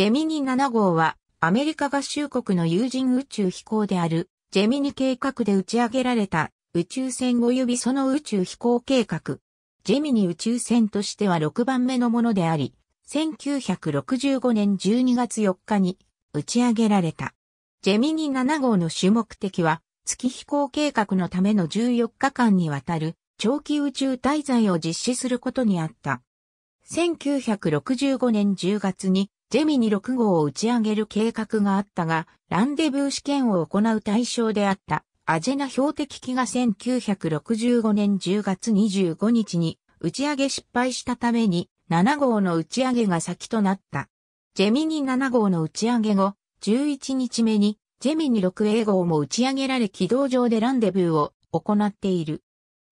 ジェミニ7号は、アメリカ合衆国の有人宇宙飛行である、ジェミニ計画で打ち上げられた、宇宙船及びその宇宙飛行計画。ジェミニ宇宙船としては6番目のものであり、1965年12月4日に打ち上げられた。ジェミニ7号の主目的は、月飛行計画のための14日間にわたる長期宇宙滞在を実施することにあった。1965年10月にジェミニ6号を打ち上げる計画があったが、ランデブー試験を行う対象であったアジェナ標的機が1965年10月25日に打ち上げ失敗したために7号の打ち上げが先となった。ジェミニ7号の打ち上げ後、11日目にジェミニ 6A 号も打ち上げられ軌道上でランデブーを行っている。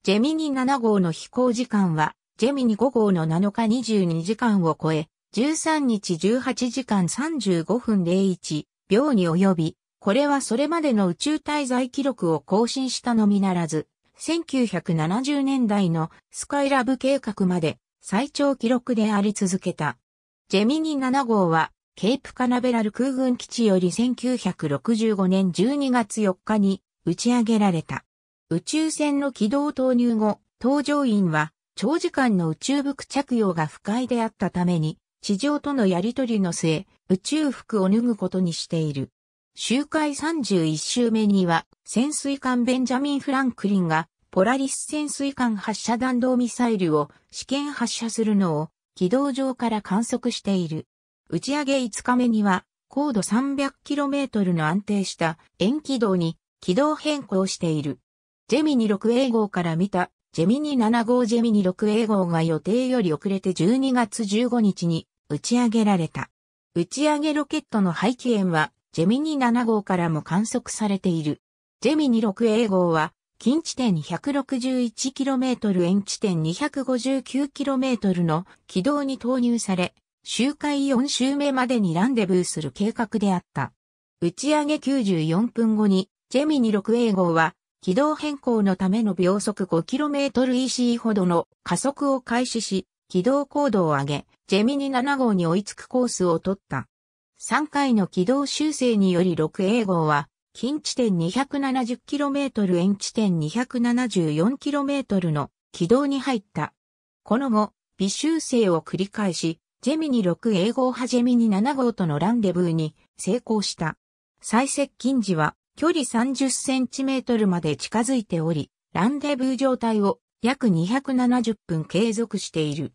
ジェミニ7号の飛行時間はジェミニ5号の7日22時間を超え、13日18時間35分01秒に及び、これはそれまでの宇宙滞在記録を更新したのみならず、1970年代のスカイラブ計画まで最長記録であり続けた。ジェミニ7号は、ケープカナベラル空軍基地より1965年12月4日に打ち上げられた。宇宙船の軌道投入後、搭乗員は長時間の宇宙服着用が不快であったために、地上とのやりとりの末、宇宙服を脱ぐことにしている。周回31周目には、潜水艦ベンジャミン・フランクリンが、ポラリス潜水艦発射弾道ミサイルを試験発射するのを、軌道上から観測している。打ち上げ5日目には、高度 300km の安定した遠軌道に軌道変更している。ジェミニ 6A 号から見たジェミニ7号ジェミニ 6A 号が予定より遅れて12月15日に打ち上げられた。打ち上げロケットの排気炎はジェミニ7号からも観測されている。ジェミニ 6A 号は近地点 161km 遠地点 259km の軌道に投入され、周回4周目までにランデブーする計画であった。打ち上げ94分後にジェミニ 6A 号は軌道変更のための秒速 5kmec ほどの加速を開始し、軌道高度を上げ、ジェミニ7号に追いつくコースを取った。3回の軌道修正により 6A 号は、近地点 270km 遠地点 274km の軌道に入った。この後、微修正を繰り返し、ジェミニ 6A 号派ジェミニ7号とのランデブーに成功した。最接近時は距離30センチメートルまで近づいており、ランデブー状態を約270分継続している。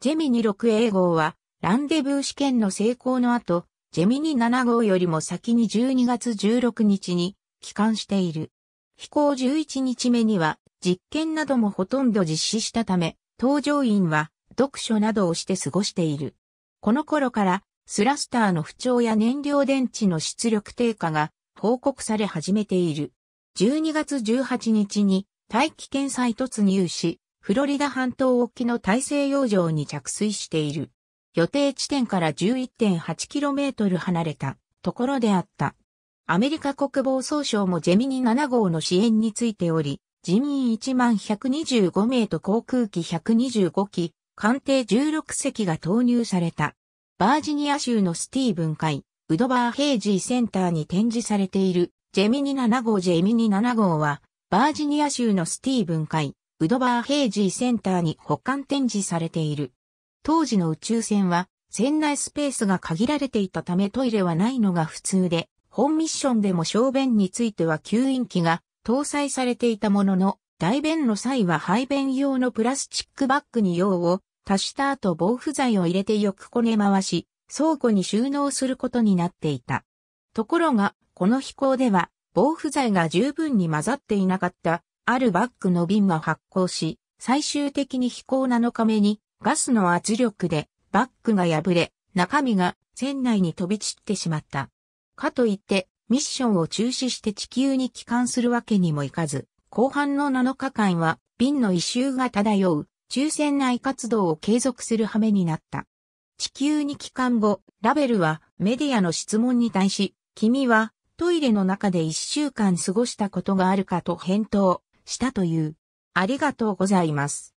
ジェミニ 6A 号は、ランデブー試験の成功の後、ジェミニ7号よりも先に12月16日に帰還している。飛行11日目には実験などもほとんど実施したため、搭乗員は読書などをして過ごしている。この頃からスラスターの不調や燃料電池の出力低下が報告され始めている。12月18日に大気圏再突入し、フロリダ半島沖の大西洋上に着水している。予定地点から 11.8km 離れたところであった。アメリカ国防総省もジェミニ7号の支援についており、人民1万125名と航空機125機、艦艇16隻が投入された。バージニア州のスティーブン海、ウドバーヘイジーセンターに展示されている、ジェミニ7号ジェミニ7号は、バージニア州のスティーブン海、ウドバーヘイジーセンターに保管展示されている。当時の宇宙船は、船内スペースが限られていたためトイレはないのが普通で、本ミッションでも小便については吸引器が搭載されていたものの、大便の際は排便用のプラスチックバッグに用を足した後防腐剤を入れてよくこね回し、倉庫に収納することになっていた。ところが、この飛行では、防腐剤が十分に混ざっていなかった、あるバッグの瓶が発光し、最終的に飛行7日目に、ガスの圧力で、バッグが破れ、中身が船内に飛び散ってしまった。かといって、ミッションを中止して地球に帰還するわけにもいかず、後半の7日間は、瓶の異臭が漂う、抽選内活動を継続する羽目になった。地球に帰還後、ラベルはメディアの質問に対し、君はトイレの中で一週間過ごしたことがあるかと返答したという。ありがとうございます。